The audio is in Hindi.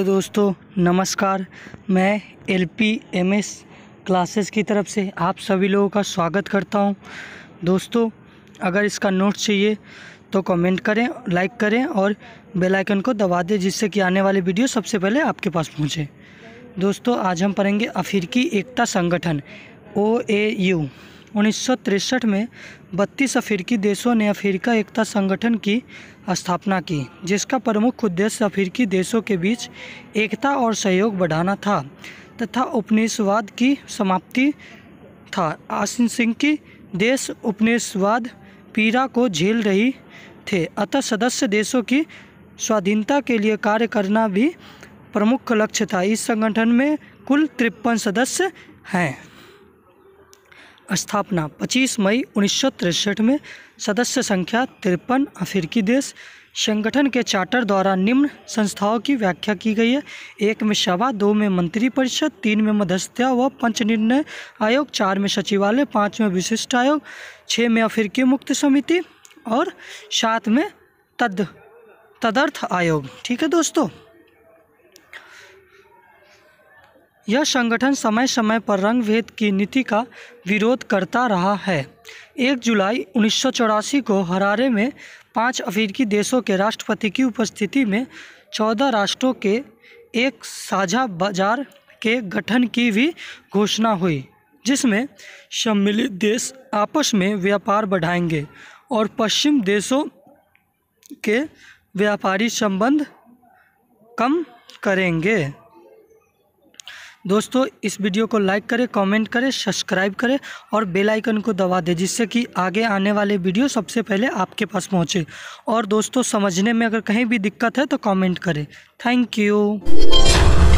तो दोस्तों नमस्कार मैं L P M S classes की तरफ से आप सभी लोगों का स्वागत करता हूं दोस्तों अगर इसका नोट चाहिए तो कमेंट करें लाइक करें और बेल आइकन को दबा दें जिससे कि आने वाले वीडियो सबसे पहले आपके पास पहुंचे दोस्तों आज हम पढ़ेंगे अफ्रीकी एकता संगठन ओ ए यू उन्नीस में 32 अफ्रीकी देशों ने अफ्रीका एकता संगठन की स्थापना की जिसका प्रमुख उद्देश्य अफ्रीकी देशों के बीच एकता और सहयोग बढ़ाना था तथा उपनिवेशवाद की समाप्ति था की देश उपनिवेशवाद पीड़ा को झेल रही थे अतः सदस्य देशों की स्वाधीनता के लिए कार्य करना भी प्रमुख लक्ष्य था इस संगठन में कुल तिरपन सदस्य हैं स्थापना 25 मई उन्नीस में सदस्य संख्या तिरपन अफ्रीकी देश संगठन के चार्टर द्वारा निम्न संस्थाओं की व्याख्या की गई है एक में सभा दो में मंत्रिपरिषद तीन में मध्यस्थता व पंच निर्णय आयोग चार में सचिवालय पाँच में विशिष्ट आयोग छः में अफ्रीकी मुक्त समिति और सात में तद तदर्थ आयोग ठीक है दोस्तों यह संगठन समय समय पर रंगभेद की नीति का विरोध करता रहा है एक जुलाई उन्नीस को हरारे में पांच अफ्रीकी देशों के राष्ट्रपति की उपस्थिति में चौदह राष्ट्रों के एक साझा बाजार के गठन की भी घोषणा हुई जिसमें सम्मिलित देश आपस में व्यापार बढ़ाएंगे और पश्चिम देशों के व्यापारी संबंध कम करेंगे दोस्तों इस वीडियो को लाइक करें कमेंट करें सब्सक्राइब करें और बेल आइकन को दबा दें जिससे कि आगे आने वाले वीडियो सबसे पहले आपके पास पहुंचे और दोस्तों समझने में अगर कहीं भी दिक्कत है तो कमेंट करें थैंक यू